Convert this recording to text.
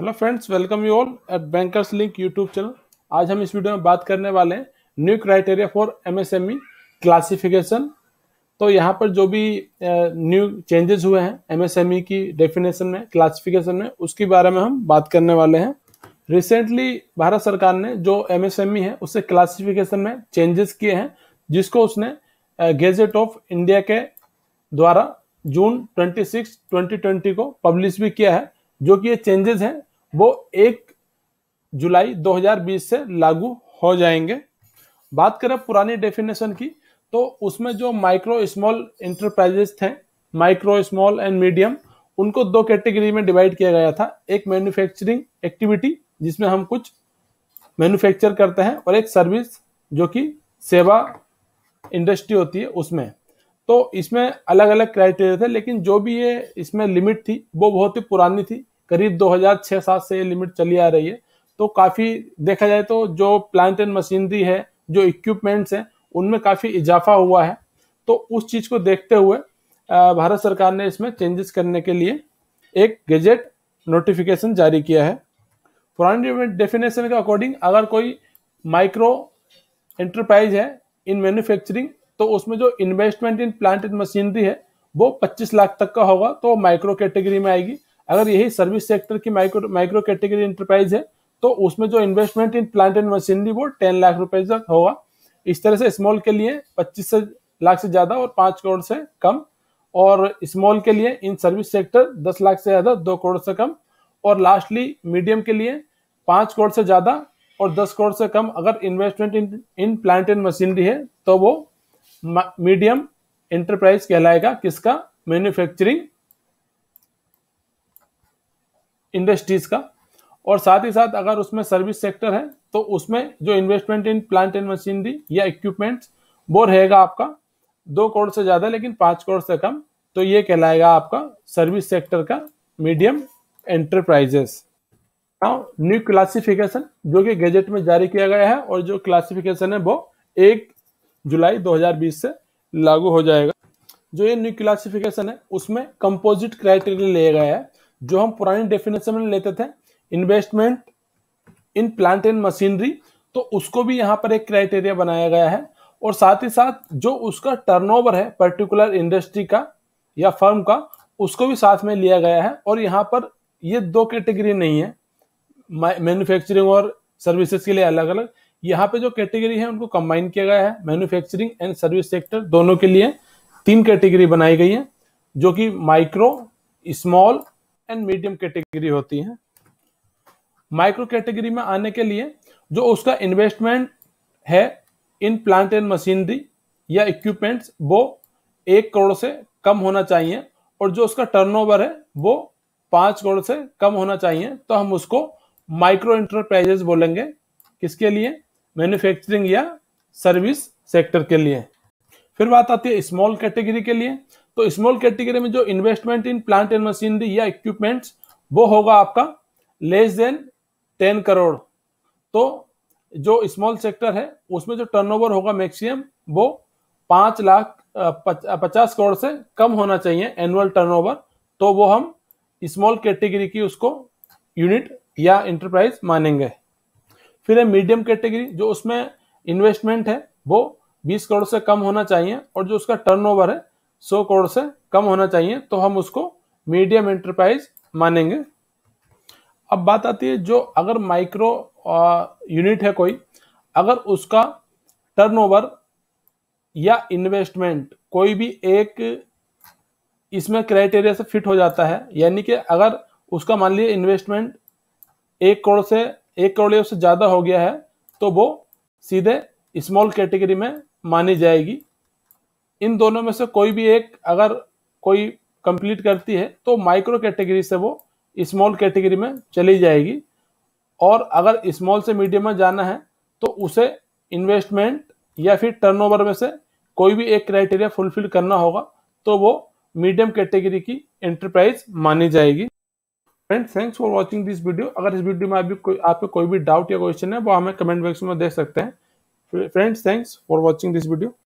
hello friends welcome you all at bankers link YouTube channel आज हम इस video में बात करने वाले हैं new criteria for MSME classification तो यहाँ पर जो भी न्यू चेंजेस हुए हैं एमएसएमई e की डेफिनेशन में क्लासिफिकेशन में उसके बारे में हम बात करने वाले हैं रिसेंटली भारत सरकार ने जो एमएसएमई e है उससे क्लासिफिकेशन में चेंजेस किए हैं जिसको उसने गेजेट ऑफ इंडिया के द्वारा जून 26, 2020 को पब्लिश भी किया है जो कि ये चेंजेस हैं वो एक जुलाई 2020 से लागू हो जाएंगे बात करें पुरानी डेफिनेशन की तो उसमें जो माइक्रो स्मॉल इंटरप्राइजेस थे माइक्रो स्मॉल एंड मीडियम उनको दो कैटेगरी में डिवाइड किया गया था एक मैन्युफैक्चरिंग एक्टिविटी जिसमें हम कुछ मैन्युफैक्चर करते हैं और एक सर्विस जो कि सेवा इंडस्ट्री होती है उसमें तो इसमें अलग अलग क्राइटेरिया थे लेकिन जो भी ये इसमें लिमिट थी वो बहुत ही पुरानी थी करीब 2006-7 से ये लिमिट चली आ रही है तो काफ़ी देखा जाए तो जो प्लांट एंड मशीनरी है जो इक्विपमेंट्स हैं उनमें काफ़ी इजाफा हुआ है तो उस चीज़ को देखते हुए भारत सरकार ने इसमें चेंजेस करने के लिए एक गेजेट नोटिफिकेशन जारी किया है पुराने डेफिनेशन के अकॉर्डिंग अगर कोई माइक्रो एंटरप्राइज है इन मैन्युफैक्चरिंग तो उसमें जो investment in plant and machinery है वो 25 लाख तक का होगा तो माइक्रो कैटेगरी में आएगी अगर यही सर्विस सेक्टर की माइक्रो माइक्रो कैटेगरी इंटरप्राइज है तो उसमें जो investment in plant and machinery वो टेन लाख रुपए तक होगा इस तरह से स्मॉल के लिए पच्चीस से लाख से ज़्यादा और पाँच करोड़ से कम और स्मॉल के लिए इन सर्विस सेक्टर दस लाख से ज़्यादा दो करोड़ से कम और लास्टली मीडियम के लिए पाँच करोड़ से ज़्यादा और दस करोड़ से कम अगर investment in in plant and machinery है तो वो मीडियम एंटरप्राइज कहलाएगा किसका मैन्युफैक्चरिंग इंडस्ट्रीज का और साथ ही साथ अगर उसमें सर्विस सेक्टर है तो उसमें जो investment in plant and machinery या इक्विपमेंट्स वो रहेगा आपका दो करोड़ से ज़्यादा लेकिन पांच करोड़ से कम तो ये कहलाएगा आपका सर्विस सेक्टर का medium enterprises now new classification जो कि गैजेट में जारी किया गया है और जो क्लासिफिकेशन है वो एक जुलाई 2020 से लागू हो जाएगा जो ये न्यू क्लासिफिकेशन है उसमें कंपोजिट क्राइटेरिया लिया गया है जो हम पुरानी डेफिनेशन में लेते थे investment in plant and machinery तो उसको भी यहाँ पर एक क्राइटेरिया बनाया गया है और साथ ही साथ जो उसका टर्नओवर है पर्टिकुलर इंडस्ट्री का या फर्म का उसको भी साथ में लिया गया है और यहाँ पर ये दो कैटेगरी नहीं है मैन्युफैक्चरिंग और सर्विसेज के लिए अलग अलग यहाँ पे जो कैटेगरी है उनको कंबाइन किया गया है मैन्युफैक्चरिंग एंड सर्विस सेक्टर दोनों के लिए तीन कैटेगरी बनाई गई है जो कि micro small and medium category होती है माइक्रो कैटेगरी में आने के लिए जो उसका इन्वेस्टमेंट है इन प्लांट एंड मशीनरी या इक्विपमेंट्स वो एक करोड़ से कम होना चाहिए और जो उसका टर्नओवर है वो पांच करोड़ से कम होना चाहिए तो हम उसको माइक्रो इंटरप्राइजेस बोलेंगे किसके लिए मैन्युफैक्चरिंग या सर्विस सेक्टर के लिए फिर बात आती है स्मॉल कैटेगरी के लिए तो स्मॉल कैटेगरी में जो investment in plant and machinery या इक्विपमेंट्स वो होगा आपका लेस देन टेन करोड़ तो जो स्मॉल सेक्टर है उसमें जो टर्नओवर होगा मैक्सिमम वो पांच लाख पचास करोड़ से कम होना चाहिए एनुअल टर्नओवर तो वो हम स्मॉल कैटेगरी की उसको यूनिट या इंटरप्राइज मानेंगे फिर है मीडियम कैटेगरी जो उसमें इन्वेस्टमेंट है वो 20 करोड़ से कम होना चाहिए और जो उसका टर्नओवर है सौ करोड़ से कम होना चाहिए तो हम उसको मीडियम एंटरप्राइज मानेंगे अब बात आती है जो अगर माइक्रो यूनिट है कोई अगर उसका टर्नओवर या इन्वेस्टमेंट कोई भी एक इसमें क्राइटेरिया से फिट हो जाता है यानी कि अगर उसका मान लीजिए इन्वेस्टमेंट एक करोड़ से एक करोड़ या उससे ज़्यादा हो गया है तो वो सीधे स्मॉल कैटेगरी में मानी जाएगी इन दोनों में से कोई भी एक अगर कोई कंप्लीट करती है तो माइक्रो कैटेगरी से वो स्मॉल कैटेगरी में चली जाएगी और अगर स्मॉल से मीडियम में जाना है तो उसे इन्वेस्टमेंट या फिर टर्नओवर में से कोई भी एक क्राइटेरिया फुलफिल करना होगा तो वो मीडियम कैटेगरी की एंटरप्राइज मानी जाएगी friend thanks for watching this video अगर इस वीडियो में अभी कोई आपके कोई भी डाउट या क्वेश्चन है वो हमें कमेंट बॉक्स में देख सकते हैं friends thanks for watching this video